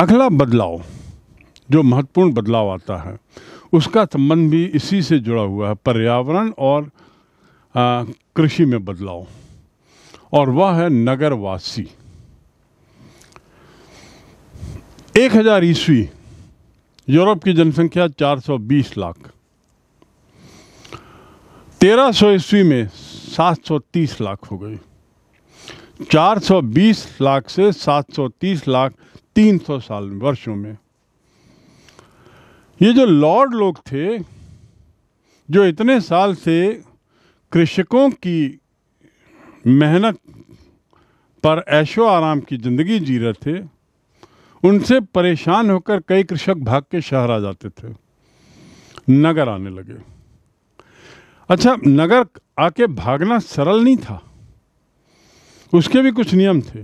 अगला बदलाव जो महत्वपूर्ण बदलाव आता है उसका संबंध भी इसी से जुड़ा हुआ है पर्यावरण और कृषि में बदलाव और वह है नगरवासी एक हजार ईस्वी यूरोप की जनसंख्या 420 लाख 1300 ईस्वी में 730 लाख हो गई 420 लाख से 730 लाख तीन सौ साल में वर्षों में ये जो लॉर्ड लोग थे जो इतने साल से कृषकों की मेहनत पर ऐशो आराम की ज़िंदगी जी रहे थे उनसे परेशान होकर कई कृषक भाग के शहर आ जाते थे नगर आने लगे अच्छा नगर आके भागना सरल नहीं था उसके भी कुछ नियम थे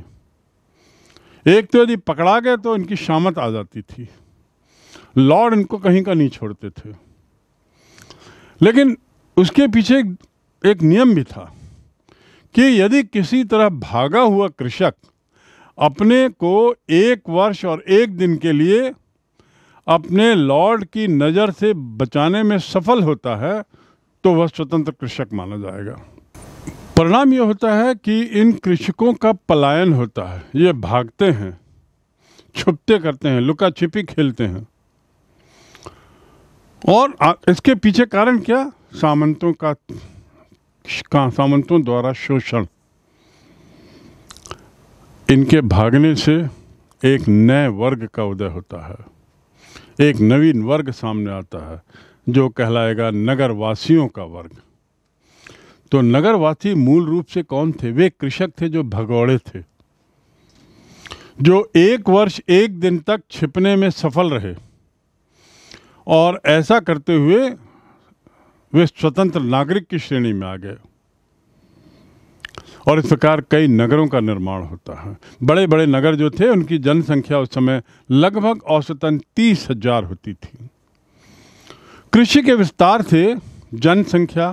एक तो यदि पकड़ा गए तो इनकी शामत आ जाती थी लॉर्ड इनको कहीं का नहीं छोड़ते थे लेकिन उसके पीछे एक नियम भी था कि यदि किसी तरह भागा हुआ कृषक अपने को एक वर्ष और एक दिन के लिए अपने लॉर्ड की नज़र से बचाने में सफल होता है तो वह स्वतंत्र कृषक माना जाएगा परिणाम ये होता है कि इन कृषकों का पलायन होता है ये भागते हैं छुपते करते हैं लुका छिपी खेलते हैं और इसके पीछे कारण क्या सामंतों का, का सामंतों द्वारा शोषण इनके भागने से एक नए वर्ग का उदय होता है एक नवीन वर्ग सामने आता है जो कहलाएगा नगरवासियों का वर्ग तो नगरवासी मूल रूप से कौन थे वे कृषक थे जो भगौड़े थे जो एक वर्ष एक दिन तक छिपने में सफल रहे और ऐसा करते हुए वे स्वतंत्र नागरिक की श्रेणी में आ गए और इस प्रकार कई नगरों का निर्माण होता है बड़े बड़े नगर जो थे उनकी जनसंख्या उस समय लगभग औसतन तीस हजार होती थी कृषि के विस्तार से जनसंख्या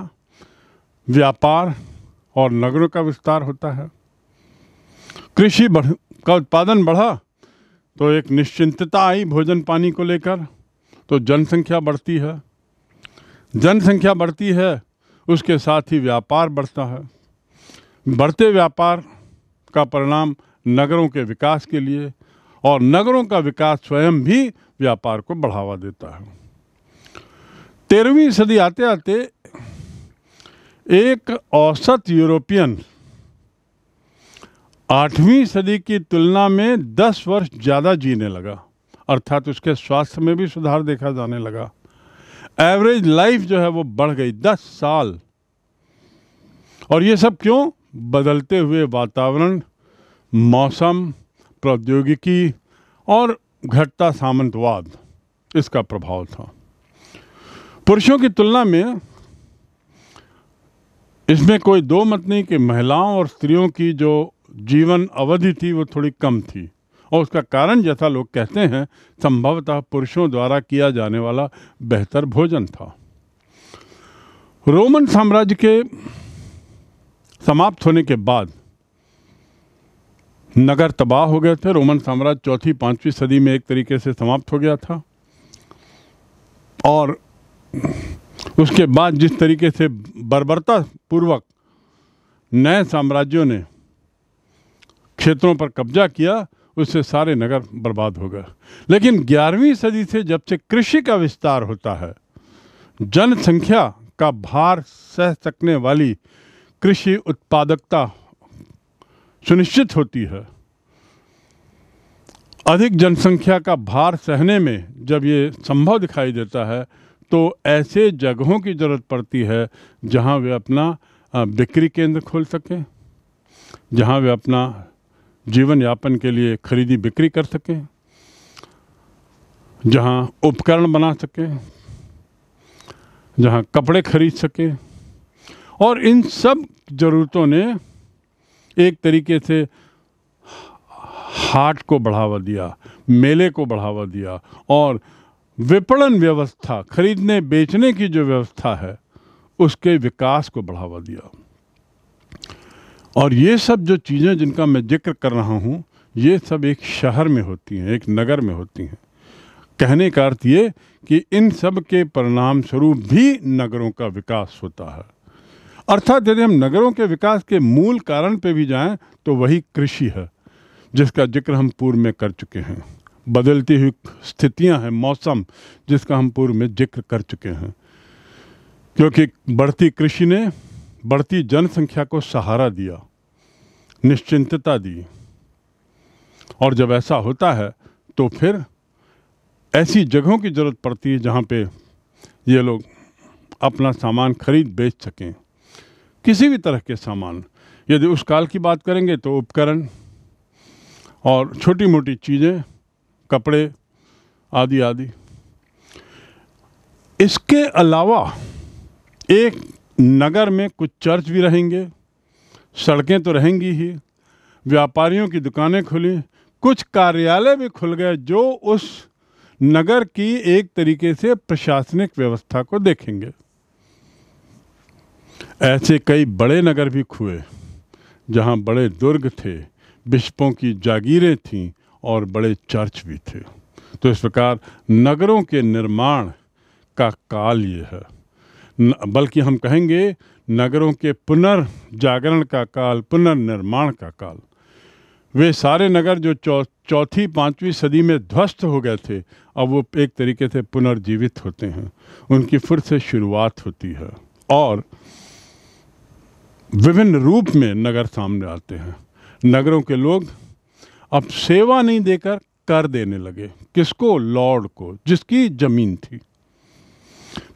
व्यापार और नगरों का विस्तार होता है कृषि बढ़ का उत्पादन बढ़ा तो एक निश्चिंतता आई भोजन पानी को लेकर तो जनसंख्या बढ़ती है जनसंख्या बढ़ती है उसके साथ ही व्यापार बढ़ता है बढ़ते व्यापार का परिणाम नगरों के विकास के लिए और नगरों का विकास स्वयं भी व्यापार को बढ़ावा देता है तेरहवीं सदी आते आते एक औसत यूरोपियन आठवीं सदी की तुलना में दस वर्ष ज़्यादा जीने लगा अर्थात उसके स्वास्थ्य में भी सुधार देखा जाने लगा एवरेज लाइफ जो है वो बढ़ गई दस साल और ये सब क्यों बदलते हुए वातावरण मौसम प्रौद्योगिकी और घटता सामंतवाद इसका प्रभाव था पुरुषों की तुलना में इसमें कोई दो मत नहीं कि महिलाओं और स्त्रियों की जो जीवन अवधि थी वो थोड़ी कम थी और उसका कारण जैसा लोग कहते हैं संभवतः पुरुषों द्वारा किया जाने वाला बेहतर भोजन था रोमन साम्राज्य के समाप्त होने के बाद नगर तबाह हो गए थे रोमन साम्राज्य चौथी पांचवी सदी में एक तरीके से समाप्त हो गया था और उसके बाद जिस तरीके से बर्बरता पूर्वक नए साम्राज्यों ने क्षेत्रों पर कब्जा किया उससे सारे नगर बर्बाद हो गए लेकिन ग्यारहवीं सदी से जब से कृषि का विस्तार होता है जनसंख्या का भार सह सकने वाली कृषि उत्पादकता सुनिश्चित होती है अधिक जनसंख्या का भार सहने में जब ये संभव दिखाई देता है तो ऐसे जगहों की ज़रूरत पड़ती है जहाँ वे अपना बिक्री केंद्र खोल सकें जहाँ वे अपना जीवन यापन के लिए खरीदी बिक्री कर सकें जहाँ उपकरण बना सकें जहाँ कपड़े खरीद सकें और इन सब ज़रूरतों ने एक तरीके से हाट को बढ़ावा दिया मेले को बढ़ावा दिया और विपणन व्यवस्था खरीदने बेचने की जो व्यवस्था है उसके विकास को बढ़ावा दिया और ये सब जो चीज़ें जिनका मैं जिक्र कर रहा हूँ ये सब एक शहर में होती हैं एक नगर में होती हैं कहने का अर्थ ये कि इन सब के परिणाम स्वरूप भी नगरों का विकास होता है अर्थात यदि हम नगरों के विकास के मूल कारण पे भी जाएं तो वही कृषि है जिसका जिक्र हम पूर्व में कर चुके हैं बदलती हुई स्थितियां हैं मौसम जिसका हम पूर्व में जिक्र कर चुके हैं क्योंकि बढ़ती कृषि ने बढ़ती जनसंख्या को सहारा दिया निश्चिंतता दी और जब ऐसा होता है तो फिर ऐसी जगहों की ज़रूरत पड़ती है जहाँ पे ये लोग अपना सामान खरीद बेच सकें किसी भी तरह के सामान यदि उस काल की बात करेंगे तो उपकरण और छोटी मोटी चीज़ें कपड़े आदि आदि इसके अलावा एक नगर में कुछ चर्च भी रहेंगे सड़कें तो रहेंगी ही व्यापारियों की दुकानें खुली कुछ कार्यालय भी खुल गए जो उस नगर की एक तरीके से प्रशासनिक व्यवस्था को देखेंगे ऐसे कई बड़े नगर भी खुए जहां बड़े दुर्ग थे बिशपों की जागीरें थीं और बड़े चर्च भी थे तो इस प्रकार नगरों के निर्माण का काल ये है बल्कि हम कहेंगे नगरों के पुनर्जागरण का काल पुनर्निर्माण का काल वे सारे नगर जो चौथी पाँचवीं सदी में ध्वस्त हो गए थे अब वो एक तरीके से पुनर्जीवित होते हैं उनकी फिर से शुरुआत होती है और विभिन्न रूप में नगर सामने आते हैं नगरों के लोग अब सेवा नहीं देकर कर देने लगे किसको लॉर्ड को जिसकी जमीन थी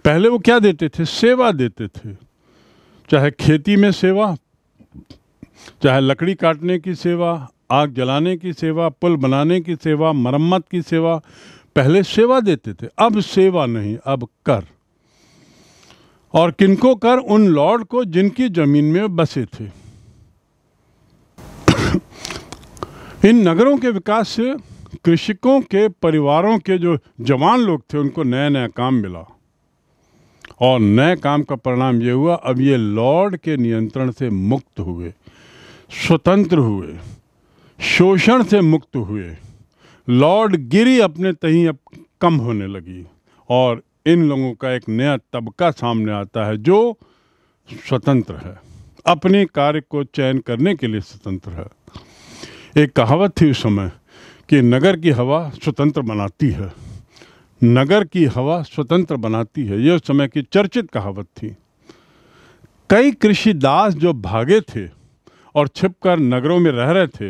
पहले वो क्या देते थे सेवा देते थे चाहे खेती में सेवा चाहे लकड़ी काटने की सेवा आग जलाने की सेवा पुल बनाने की सेवा मरम्मत की सेवा पहले सेवा देते थे अब सेवा नहीं अब कर और किनको कर उन लॉर्ड को जिनकी जमीन में बसे थे इन नगरों के विकास से कृषकों के परिवारों के जो जवान लोग थे उनको नया नया काम मिला और नए काम का परिणाम ये हुआ अब ये लॉर्ड के नियंत्रण से मुक्त हुए स्वतंत्र हुए शोषण से मुक्त हुए लॉर्ड गिरी अपने तहीं अब कम होने लगी और इन लोगों का एक नया तबका सामने आता है जो स्वतंत्र है अपने कार्य को चयन करने के लिए स्वतंत्र है एक कहावत थी उस समय कि नगर की हवा स्वतंत्र बनाती है नगर की हवा स्वतंत्र बनाती है यह उस समय की चर्चित कहावत थी कई कृषि दास जो भागे थे और छिपकर नगरों में रह रहे थे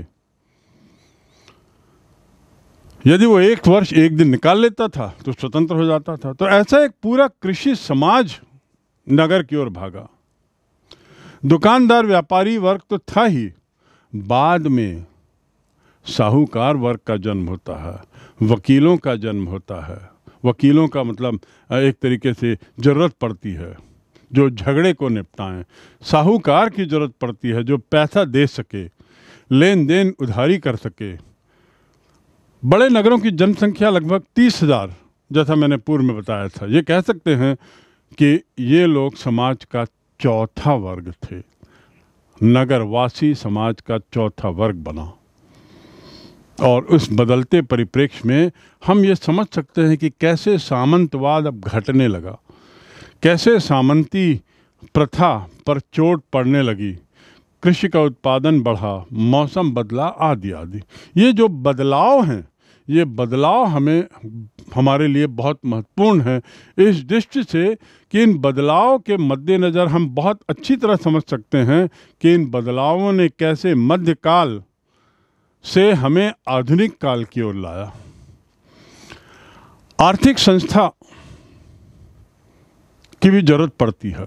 यदि वो एक वर्ष एक दिन निकाल लेता था तो स्वतंत्र हो जाता था तो ऐसा एक पूरा कृषि समाज नगर की ओर भागा दुकानदार व्यापारी वर्ग तो था ही बाद में साहूकार वर्ग का जन्म होता है वकीलों का जन्म होता है वकीलों का मतलब एक तरीके से ज़रूरत पड़ती है जो झगड़े को निपटाएं साहूकार की ज़रूरत पड़ती है जो पैसा दे सके लेन देन उधारी कर सके बड़े नगरों की जनसंख्या लगभग तीस हज़ार जैसा मैंने पूर्व में बताया था ये कह सकते हैं कि ये लोग समाज का चौथा वर्ग थे नगरवासी समाज का चौथा वर्ग बना और उस बदलते परिप्रेक्ष्य में हम ये समझ सकते हैं कि कैसे सामंतवाद अब घटने लगा कैसे सामंती प्रथा पर चोट पड़ने लगी कृषि का उत्पादन बढ़ा मौसम बदला आदि आदि ये जो बदलाव हैं ये बदलाव हमें हमारे लिए बहुत महत्वपूर्ण है इस दृष्टि से कि इन बदलाव के मद्देनज़र हम बहुत अच्छी तरह समझ सकते हैं कि इन बदलावों ने कैसे मध्यकाल से हमें आधुनिक काल की ओर लाया आर्थिक संस्था की भी जरूरत पड़ती है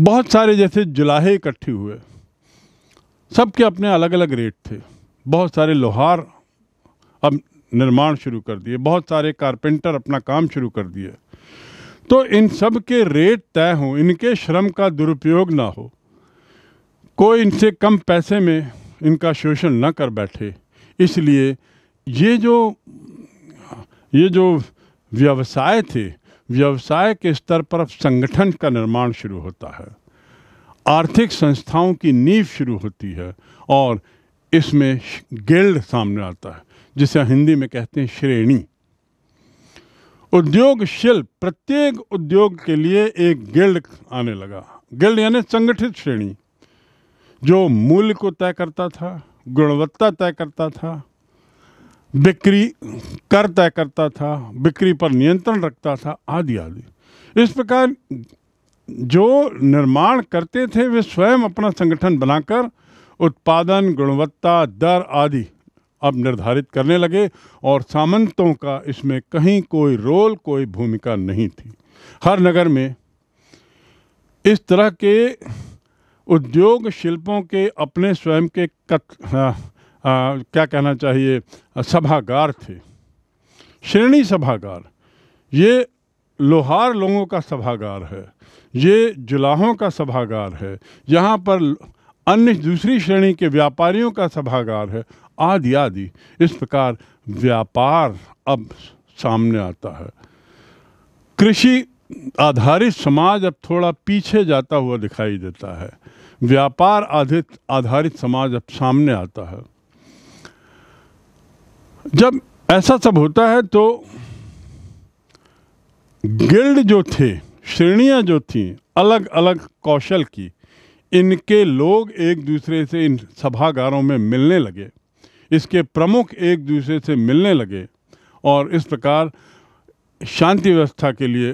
बहुत सारे जैसे जुलाहे इकट्ठे हुए सबके अपने अलग अलग रेट थे बहुत सारे लोहार अब निर्माण शुरू कर दिए बहुत सारे कारपेंटर अपना काम शुरू कर दिए तो इन सब के रेट तय हों इनके श्रम का दुरुपयोग ना हो कोई इनसे कम पैसे में इनका शोषण न कर बैठे इसलिए ये जो ये जो व्यवसाय थे व्यवसाय के स्तर पर संगठन का निर्माण शुरू होता है आर्थिक संस्थाओं की नींव शुरू होती है और इसमें गिल्ड सामने आता है जिसे हिंदी में कहते हैं श्रेणी उद्योग शिल्प प्रत्येक उद्योग के लिए एक गिल्ड आने लगा गिल्ड यानी संगठित श्रेणी जो मूल्य को तय करता था गुणवत्ता तय करता था बिक्री कर तय करता था बिक्री पर नियंत्रण रखता था आदि आदि इस प्रकार जो निर्माण करते थे वे स्वयं अपना संगठन बनाकर उत्पादन गुणवत्ता दर आदि अब निर्धारित करने लगे और सामंतों का इसमें कहीं कोई रोल कोई भूमिका नहीं थी हर नगर में इस तरह के उद्योग शिल्पों के अपने स्वयं के कत, आ, आ, क्या कहना चाहिए सभागार थे श्रेणी सभागार ये लोहार लोगों का सभागार है ये जुलाहों का सभागार है यहाँ पर अन्य दूसरी श्रेणी के व्यापारियों का सभागार है आदि आदि इस प्रकार व्यापार अब सामने आता है कृषि आधारित समाज अब थोड़ा पीछे जाता हुआ दिखाई देता है व्यापार आधित आधारित समाज अब सामने आता है जब ऐसा सब होता है तो गिल्ड जो थे श्रेणियां जो थीं अलग अलग कौशल की इनके लोग एक दूसरे से इन सभागारों में मिलने लगे इसके प्रमुख एक दूसरे से मिलने लगे और इस प्रकार शांति व्यवस्था के लिए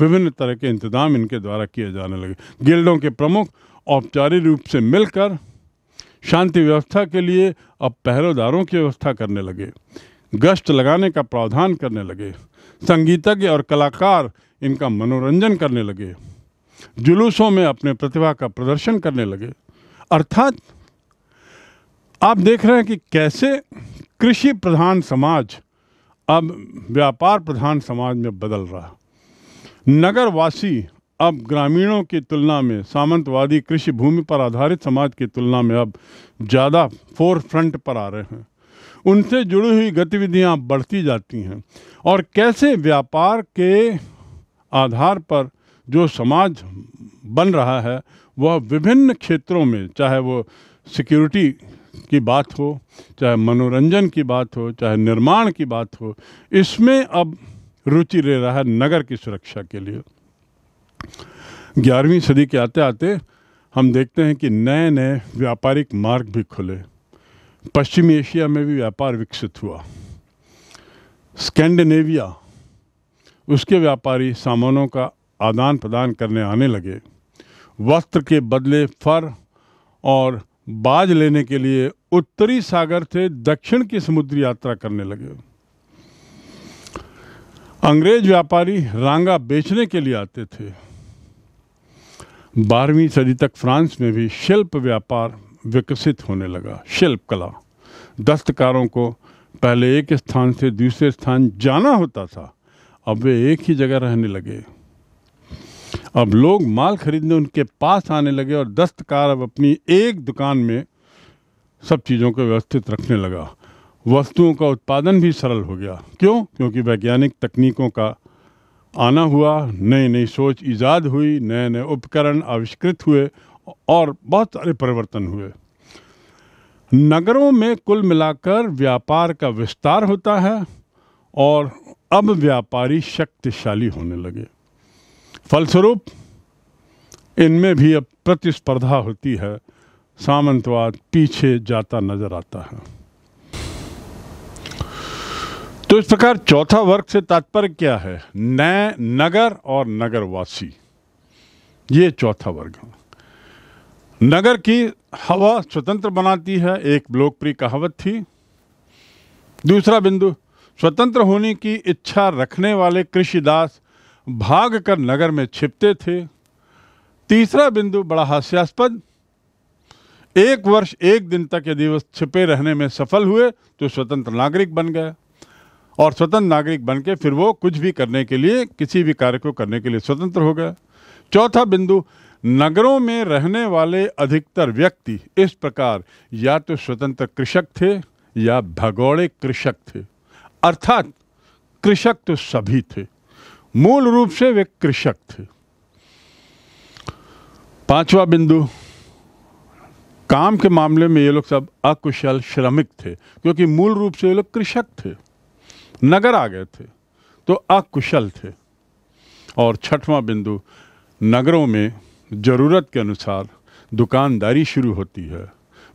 विभिन्न तरह के इंतजाम इनके द्वारा किए जाने लगे गिल्डों के प्रमुख औपचारिक रूप से मिलकर शांति व्यवस्था के लिए अब पहरेदारों की व्यवस्था करने लगे गश्त लगाने का प्रावधान करने लगे संगीतज्ञ और कलाकार इनका मनोरंजन करने लगे जुलूसों में अपने प्रतिभा का प्रदर्शन करने लगे अर्थात आप देख रहे हैं कि कैसे कृषि प्रधान समाज अब व्यापार प्रधान समाज में बदल रहा नगरवासी अब ग्रामीणों की तुलना में सामंतवादी कृषि भूमि पर आधारित समाज की तुलना में अब ज़्यादा फोर फ्रंट पर आ रहे हैं उनसे जुड़ी हुई गतिविधियां बढ़ती जाती हैं और कैसे व्यापार के आधार पर जो समाज बन रहा है वह विभिन्न क्षेत्रों में चाहे वो सिक्योरिटी की बात हो चाहे मनोरंजन की बात हो चाहे निर्माण की बात हो इसमें अब रुचि ले रहा है नगर की सुरक्षा के लिए ग्यारहवीं सदी के आते आते हम देखते हैं कि नए नए व्यापारिक मार्ग भी खुले पश्चिमी एशिया में भी व्यापार विकसित हुआ स्कैंडिनेविया उसके व्यापारी सामानों का आदान प्रदान करने आने लगे वस्त्र के बदले फर और बाज लेने के लिए उत्तरी सागर से दक्षिण की समुद्री यात्रा करने लगे अंग्रेज व्यापारी रांगा बेचने के लिए आते थे बारहवीं सदी तक फ्रांस में भी शिल्प व्यापार विकसित होने लगा शिल्प कला दस्तकारों को पहले एक स्थान से दूसरे स्थान जाना होता था अब वे एक ही जगह रहने लगे अब लोग माल खरीदने उनके पास आने लगे और दस्तकार अब अपनी एक दुकान में सब चीज़ों को व्यवस्थित रखने लगा वस्तुओं का उत्पादन भी सरल हो गया क्यों क्योंकि वैज्ञानिक तकनीकों का आना हुआ नई नई सोच ईजाद हुई नए नए उपकरण आविष्कृत हुए और बहुत सारे परिवर्तन हुए नगरों में कुल मिलाकर व्यापार का विस्तार होता है और अब व्यापारी शक्तिशाली होने लगे फलस्वरूप इनमें भी अब प्रतिस्पर्धा होती है सामंतवाद पीछे जाता नजर आता है तो इस प्रकार चौथा वर्ग से तात्पर्य क्या है नए नगर और नगरवासी ये चौथा वर्ग नगर की हवा स्वतंत्र बनाती है एक लोकप्रिय कहावत थी दूसरा बिंदु स्वतंत्र होने की इच्छा रखने वाले कृषिदास भाग कर नगर में छिपते थे तीसरा बिंदु बड़ा हास्यास्पद एक वर्ष एक दिन तक यदि वह छिपे रहने में सफल हुए तो स्वतंत्र नागरिक बन गया और स्वतंत्र नागरिक बन के फिर वो कुछ भी करने के लिए किसी भी कार्य को करने के लिए स्वतंत्र हो गया चौथा बिंदु नगरों में रहने वाले अधिकतर व्यक्ति इस प्रकार या तो स्वतंत्र कृषक थे या भगौड़े कृषक थे अर्थात कृषक तो सभी थे मूल रूप से वे कृषक थे पांचवा बिंदु काम के मामले में ये लोग सब अकुशल श्रमिक थे क्योंकि मूल रूप से ये लोग कृषक थे नगर आ गए थे तो अकुशल थे और छठवां बिंदु नगरों में ज़रूरत के अनुसार दुकानदारी शुरू होती है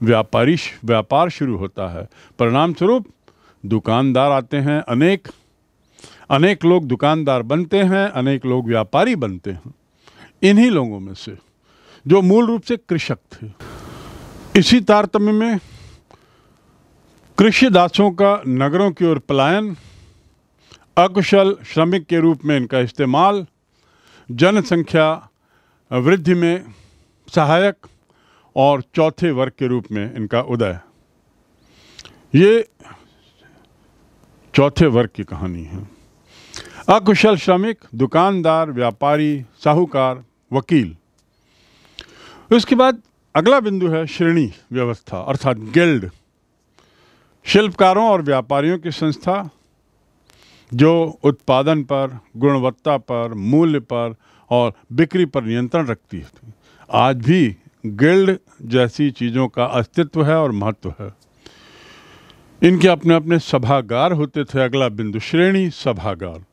व्यापारी व्यापार शुरू होता है परिणाम स्वरूप दुकानदार आते हैं अनेक अनेक लोग दुकानदार बनते हैं अनेक लोग व्यापारी बनते हैं इन्हीं लोगों में से जो मूल रूप से कृषक थे इसी तारतम्य में कृषि दासों का नगरों की ओर पलायन अकुशल श्रमिक के रूप में इनका इस्तेमाल जनसंख्या वृद्धि में सहायक और चौथे वर्ग के रूप में इनका उदय ये चौथे वर्ग की कहानी है अकुशल श्रमिक दुकानदार व्यापारी साहूकार वकील उसके बाद अगला बिंदु है श्रेणी व्यवस्था अर्थात गिल्ड शिल्पकारों और व्यापारियों की संस्था जो उत्पादन पर गुणवत्ता पर मूल्य पर और बिक्री पर नियंत्रण रखती थी आज भी गिल्ड जैसी चीज़ों का अस्तित्व है और महत्व है इनके अपने अपने सभागार होते थे अगला बिंदु श्रेणी सभागार